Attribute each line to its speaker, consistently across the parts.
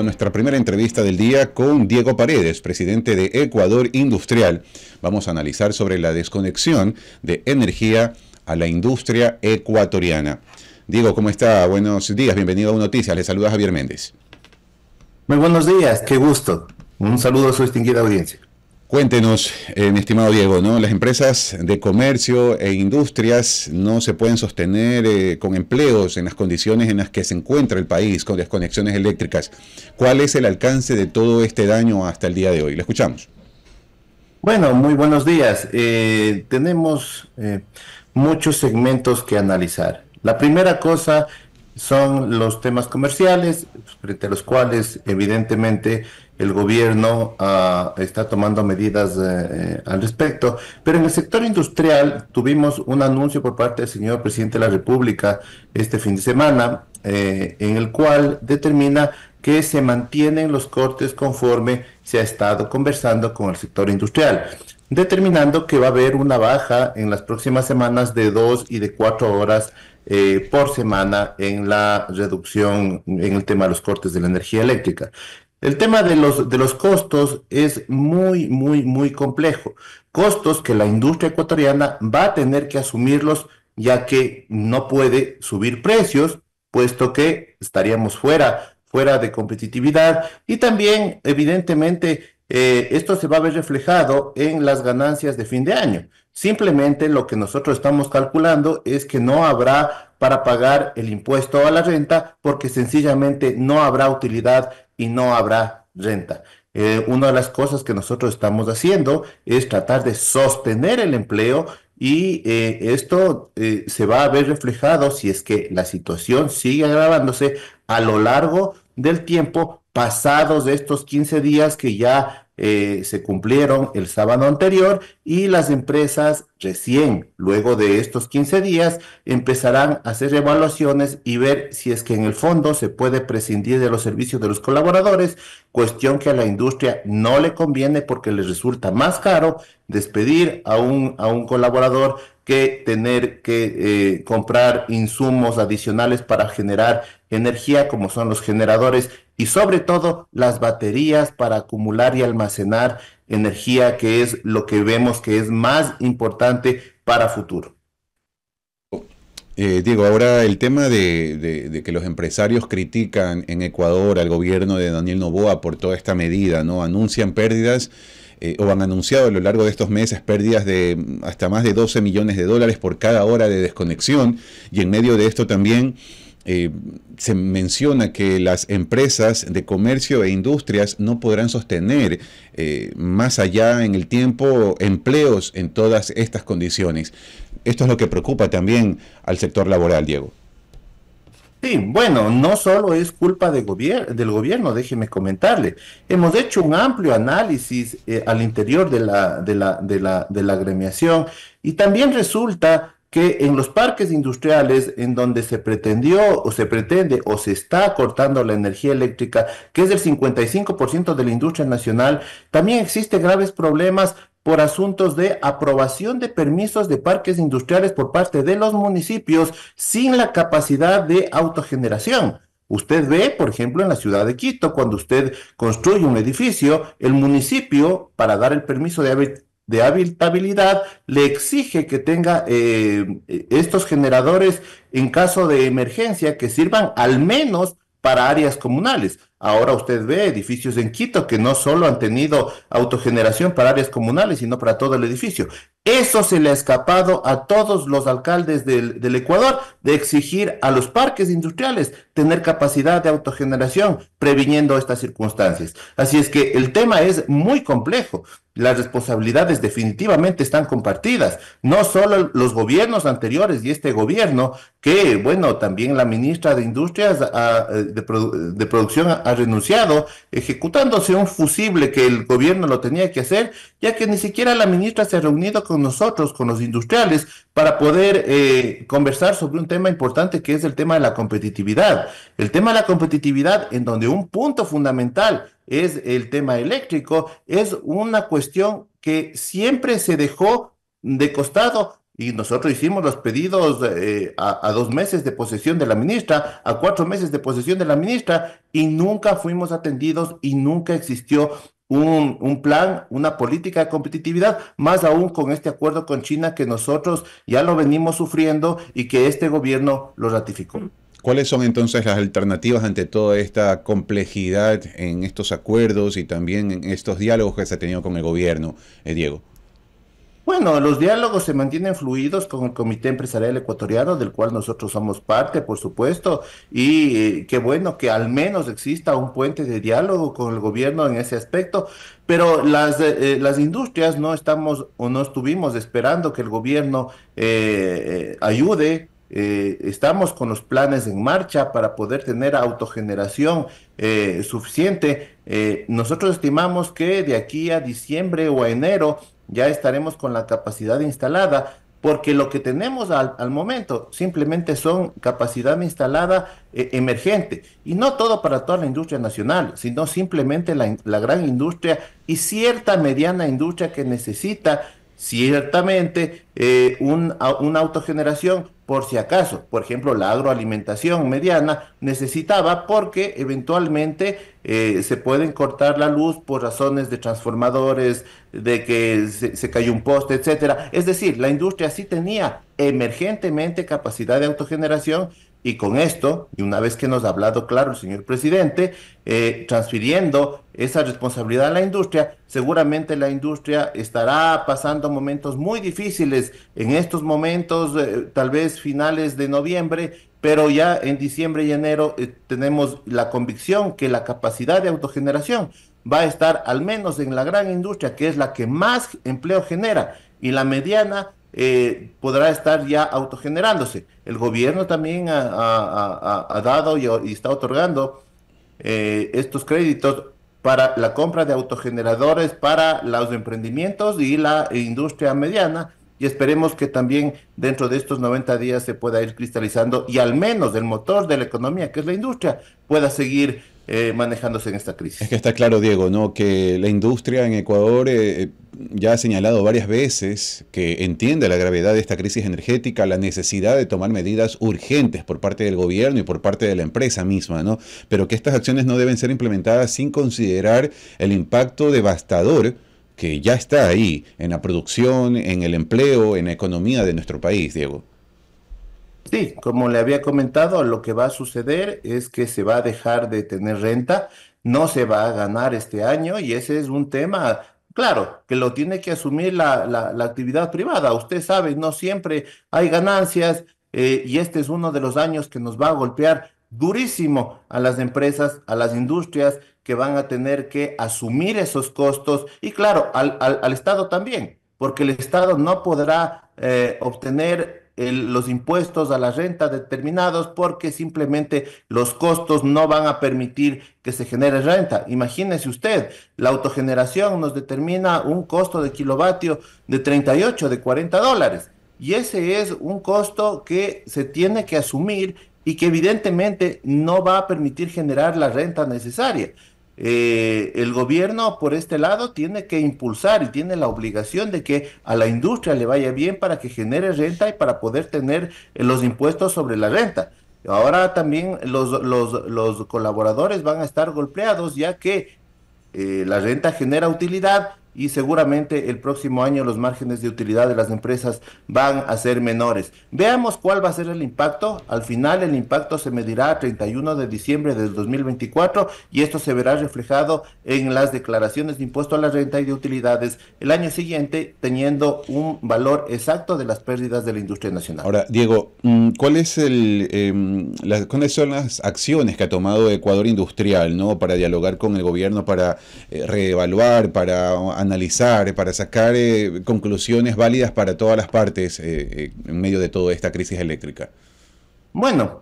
Speaker 1: nuestra primera entrevista del día con Diego Paredes, presidente de Ecuador Industrial. Vamos a analizar sobre la desconexión de energía a la industria ecuatoriana. Diego, ¿cómo está? Buenos días, bienvenido a Noticias. Le saluda Javier Méndez. Muy buenos días, qué gusto. Un saludo a su distinguida audiencia. Cuéntenos, eh, mi estimado Diego, ¿no? Las empresas de comercio e industrias no se pueden sostener eh, con empleos en las condiciones en las que se encuentra el país, con las conexiones eléctricas. ¿Cuál es el alcance de todo este daño hasta el día de hoy? Le escuchamos. Bueno, muy
Speaker 2: buenos días. Eh, tenemos muchos segmentos que analizar. La primera cosa son los temas comerciales, frente a los cuales evidentemente el gobierno ah, está tomando medidas eh, eh, al respecto. Pero en el sector industrial tuvimos un anuncio por parte del señor presidente de la República este fin de semana, eh, en el cual determina que se mantienen los cortes conforme se ha estado conversando con el sector industrial, determinando que va a haber una baja en las próximas semanas de dos y de cuatro horas por semana en la reducción en el tema de los cortes de la energía eléctrica. El tema de los, de los costos es muy, muy, muy complejo. Costos que la industria ecuatoriana va a tener que asumirlos ya que no puede subir precios, puesto que estaríamos fuera, fuera de competitividad. Y también, evidentemente, eh, esto se va a ver reflejado en las ganancias de fin de año. Simplemente lo que nosotros estamos calculando es que no habrá para pagar el impuesto a la renta porque sencillamente no habrá utilidad y no habrá renta. Eh, una de las cosas que nosotros estamos haciendo es tratar de sostener el empleo y eh, esto eh, se va a ver reflejado si es que la situación sigue agravándose a lo largo del tiempo, pasados de estos 15 días que ya eh, se cumplieron el sábado anterior y las empresas recién, luego de estos 15 días, empezarán a hacer evaluaciones y ver si es que en el fondo se puede prescindir de los servicios de los colaboradores, cuestión que a la industria no le conviene porque le resulta más caro despedir a un, a un colaborador que tener que eh, comprar insumos adicionales para generar energía, como son los generadores y sobre todo las baterías para acumular y almacenar energía, que es lo que
Speaker 1: vemos que es más importante para futuro. Eh, Diego, ahora el tema de, que los empresarios critican en Ecuador al gobierno de Daniel Novoa por toda esta medida, ¿no? Anuncian pérdidas eh, o han anunciado a lo largo de estos meses pérdidas de hasta más de 12 millones de dólares por cada hora de desconexión y en medio de esto también eh, se menciona que las empresas de comercio e industrias no podrán sostener eh, más allá en el tiempo empleos en todas estas condiciones. Esto es lo que preocupa también al sector laboral, Diego. Sí, bueno, no solo es culpa del gobierno,
Speaker 2: déjeme comentarle. Hemos hecho un amplio análisis eh, al interior de la, de, la, de la gremiación y también resulta que en los parques industriales en donde se pretendió o se pretende o se está cortando la energía eléctrica, que es del 55% de la industria nacional, también existen graves problemas por asuntos de aprobación de permisos de parques industriales por parte de los municipios sin la capacidad de autogeneración. Usted ve, por ejemplo, en la ciudad de Quito, cuando usted construye un edificio, el municipio, para dar el permiso de haber de habilitabilidad le exige que tenga eh, eh, estos generadores en caso de emergencia que sirvan al menos para áreas comunales. Ahora usted ve edificios en Quito que no solo han tenido autogeneración para áreas comunales, sino para todo el edificio. Eso se le ha escapado a todos los alcaldes del, Ecuador de exigir a los parques industriales tener capacidad de autogeneración previniendo estas circunstancias. Así es que el tema es muy complejo. Las responsabilidades definitivamente están compartidas. No solo los gobiernos anteriores y este gobierno, que bueno, también la ministra de Industrias ah, eh, de, de Producción ha renunciado, ejecutándose un fusible que el gobierno lo tenía que hacer, ya que ni siquiera la ministra se ha reunido con con nosotros, con los industriales, para poder eh, conversar sobre un tema importante que es el tema de la competitividad. El tema de la competitividad, en donde un punto fundamental es el tema eléctrico, es una cuestión que siempre se dejó de costado y nosotros hicimos los pedidos eh, a, a, dos meses de posesión de la ministra, a cuatro meses de posesión de la ministra, y nunca fuimos atendidos y nunca existió un, plan, una política de competitividad, más aún con este acuerdo con China que nosotros ya lo venimos sufriendo y que este gobierno
Speaker 1: lo ratificó. ¿Cuáles son entonces las alternativas ante toda esta complejidad en estos acuerdos y también en estos diálogos que se ha tenido con el gobierno, eh, Diego? Bueno, los diálogos se mantienen fluidos con el Comité Empresarial Ecuatoriano, del cual nosotros
Speaker 2: somos parte, por supuesto, y eh, qué bueno que al menos exista un puente de diálogo con el gobierno en ese aspecto, pero las, eh, eh, las industrias no estamos o no estuvimos esperando que el gobierno ayude estamos con los planes en marcha para poder tener autogeneración suficiente eh, nosotros estimamos que de aquí a diciembre o enero ya estaremos con la capacidad instalada, porque lo que tenemos al, momento simplemente son capacidad instalada eh, emergente, y no todo para toda la industria nacional, sino simplemente la, gran industria y cierta mediana industria que necesita ciertamente eh, una autogeneración por si acaso. Por ejemplo, la agroalimentación mediana necesitaba porque eventualmente eh, se pueden cortar la luz por razones de transformadores, de que se, cayó un poste, etcétera. Es decir, la industria sí tenía emergentemente capacidad de autogeneración, y con esto, y una vez que nos ha hablado claro el señor presidente, eh, transfiriendo esa responsabilidad a la industria, seguramente la industria estará pasando momentos muy difíciles en estos momentos, eh, tal vez finales de noviembre, pero ya en diciembre y enero eh, tenemos la convicción que la capacidad de autogeneración va a estar al menos en la gran industria, que es la que más empleo genera, y la mediana eh, podrá estar ya autogenerándose. El gobierno también ha, dado y, está otorgando eh, estos créditos para la compra de autogeneradores para los emprendimientos y la industria mediana. Y esperemos que también dentro de estos 90 días se pueda ir cristalizando y al menos el motor de la economía, que es la industria, pueda seguir eh, manejándose en esta
Speaker 1: crisis. Es que está claro, Diego, ¿no? que la industria en Ecuador eh, eh, ya ha señalado varias veces que entiende la gravedad de esta crisis energética, la necesidad de tomar medidas urgentes por parte del gobierno y por parte de la empresa misma, ¿no? pero que estas acciones no deben ser implementadas sin considerar el impacto devastador que ya está ahí en la producción, en el empleo, en la economía de nuestro país, Diego.
Speaker 2: Sí, como le había comentado, lo que va a suceder es que se va a dejar de tener renta, no se va a ganar este año y ese es un tema Claro, que lo tiene que asumir la, la, actividad privada. Usted sabe, no siempre hay ganancias eh, y este es uno de los años que nos va a golpear durísimo a las empresas, a las industrias que van a tener que asumir esos costos y claro, al, al, Estado también, porque el Estado no podrá eh, obtener los impuestos a la renta determinados porque simplemente los costos no van a permitir que se genere renta. Imagínese usted, la autogeneración nos determina un costo de kilovatio de 38, de 40 dólares. Y ese es un costo que se tiene que asumir y que evidentemente no va a permitir generar la renta necesaria. Eh, el gobierno por este lado tiene que impulsar y tiene la obligación de que a la industria le vaya bien para que genere renta y para poder tener eh, los impuestos sobre la renta. Ahora también los, los, colaboradores van a estar golpeados ya que eh, la renta genera utilidad, y seguramente el próximo año los márgenes de utilidad de las empresas van a ser menores. Veamos cuál va a ser el impacto. Al final el impacto se medirá a 31 de diciembre del 2024 y esto se verá reflejado en las declaraciones de impuesto a la renta y de utilidades el año siguiente teniendo un valor exacto de las pérdidas de la industria nacional.
Speaker 1: Ahora, Diego, mm, ¿cuál es el, em, ¿cuáles son las acciones que ha tomado Ecuador Industrial ¿no? para dialogar con el gobierno, para eh, reevaluar, para analizar, eh, para sacar eh, conclusiones válidas para todas las partes eh, en medio de toda esta crisis eléctrica?
Speaker 2: Bueno,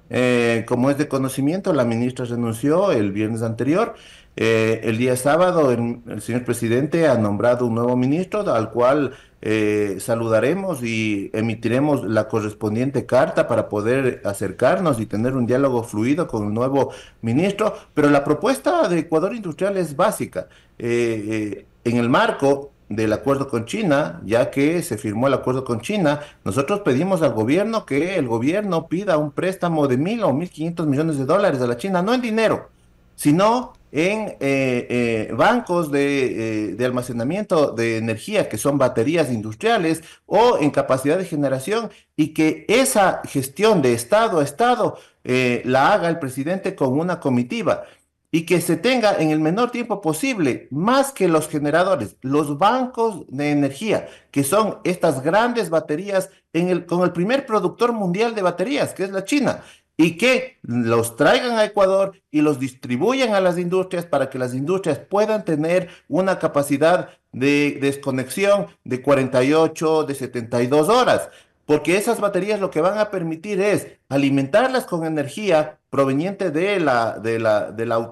Speaker 2: como es de conocimiento, la ministra renunció el viernes anterior. el día sábado el, señor presidente ha nombrado un nuevo ministro al cual saludaremos y emitiremos la correspondiente carta para poder acercarnos y tener un diálogo fluido con el nuevo ministro. Pero la propuesta de Ecuador Industrial es básica en el marco del acuerdo con China, ya que se firmó el acuerdo con China, nosotros pedimos al gobierno que el gobierno pida un préstamo de mil o mil quinientos millones de dólares a la China, no en dinero, sino en eh, eh, bancos de, eh, de, almacenamiento de energía, que son baterías industriales, o en capacidad de generación, y que esa gestión de Estado a Estado la haga el presidente con una comitiva y que se tenga en el menor tiempo posible, más que los generadores, los bancos de energía, que son estas grandes baterías en el, con el primer productor mundial de baterías, que es la China, y que los traigan a Ecuador y los distribuyan a las industrias para que las industrias puedan tener una capacidad de desconexión de 48, de 72 horas porque esas baterías lo que van a permitir es alimentarlas con energía proveniente de la, de la, de la,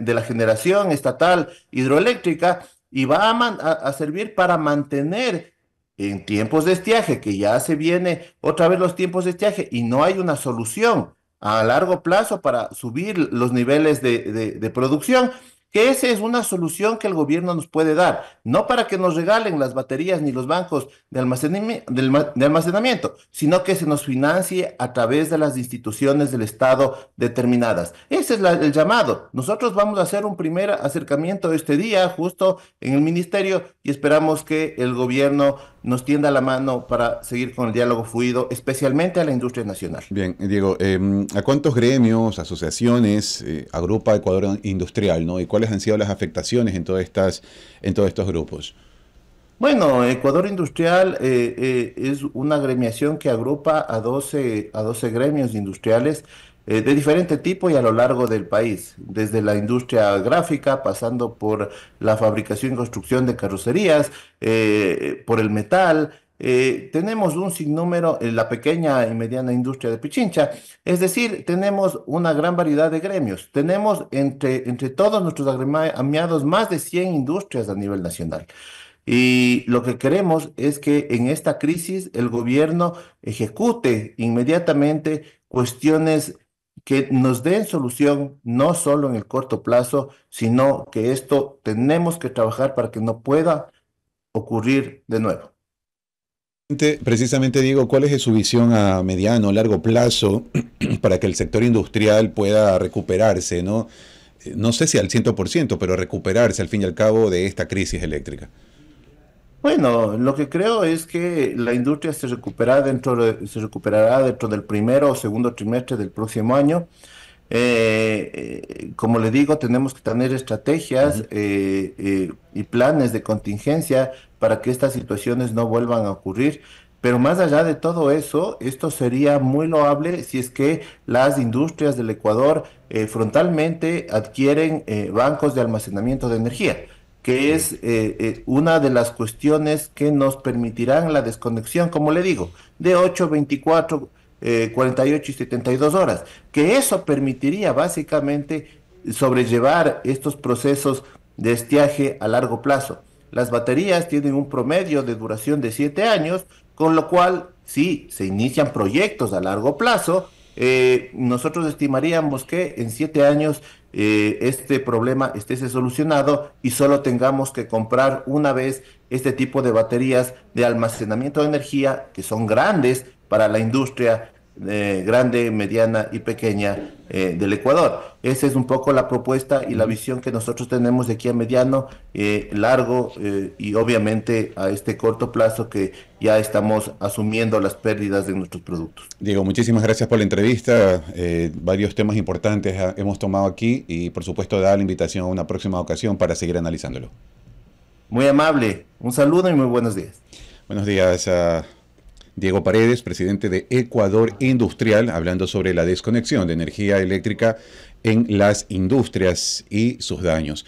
Speaker 2: de la generación estatal hidroeléctrica y va a, servir para mantener en tiempos de estiaje, que ya se viene otra vez los tiempos de estiaje y no hay una solución a largo plazo para subir los niveles de producción, que esa es una solución que el gobierno nos puede dar, no para que nos regalen las baterías ni los bancos de, almacenamiento, de almacenamiento sino que se nos financie a través de las instituciones del Estado determinadas. Ese es el llamado. Nosotros vamos a hacer un primer acercamiento este día, justo en el ministerio, y esperamos que el gobierno nos tienda la mano para seguir con el diálogo fluido, especialmente a la industria nacional.
Speaker 1: Bien, Diego, em, ¿a cuántos gremios, asociaciones eh, agrupa Ecuador Industrial, no? ¿Y cuál han sido las afectaciones en, todas estas, en todos estos grupos?
Speaker 2: Bueno, Ecuador Industrial eh, eh, es una gremiación que agrupa a 12, a 12 gremios industriales eh, de diferente tipo y a lo largo del país, desde la industria gráfica, pasando por la fabricación y construcción de carrocerías, por el metal, eh, tenemos un sinnúmero en eh, la pequeña y mediana industria de Pichincha, es decir, tenemos una gran variedad de gremios. Tenemos entre, entre todos nuestros agremiados más de 100 industrias a nivel nacional. Y lo que queremos es que en esta crisis el gobierno ejecute inmediatamente cuestiones que nos den solución no solo en el corto plazo, sino que esto tenemos que trabajar para que no pueda ocurrir de nuevo.
Speaker 1: Precisamente digo, ¿cuál es su visión a mediano, largo plazo para que el sector industrial pueda recuperarse, no, eh, no sé si al 100%, pero recuperarse al fin y al cabo de esta crisis eléctrica?
Speaker 2: Bueno, lo que creo es que la industria se, recuperará dentro se recuperará dentro del primero o segundo trimestre del próximo año eh, eh, como le digo, tenemos que tener estrategias eh, eh, y planes de contingencia para que estas situaciones no vuelvan a ocurrir. Pero más allá de todo eso, esto sería muy loable si es que las industrias del Ecuador frontalmente adquieren bancos de almacenamiento de energía, que es una de las cuestiones que nos permitirán la desconexión, como le digo, de 824. 24 48 eh, y 72 horas, que eso permitiría básicamente sobrellevar estos procesos de estiaje a largo plazo. Las baterías tienen un promedio de duración de 7 años, con lo cual, si se inician proyectos a largo plazo, eh, nosotros estimaríamos que en 7 años eh, este problema esté solucionado y solo tengamos que comprar una vez este tipo de baterías de almacenamiento de energía, que son grandes para la industria eh, grande, mediana y pequeña eh, del Ecuador. Esa es un poco la propuesta y la visión que nosotros tenemos de aquí a mediano, eh, largo y obviamente a este corto plazo que
Speaker 1: ya estamos asumiendo las pérdidas de nuestros productos. Diego, muchísimas gracias por la entrevista. varios temas importantes hemos tomado aquí y por supuesto da la invitación a una próxima ocasión para seguir analizándolo. Muy amable, un saludo y muy buenos días. Buenos días. a Diego Paredes, presidente de Ecuador Industrial, hablando sobre la desconexión de energía eléctrica en las industrias y sus daños.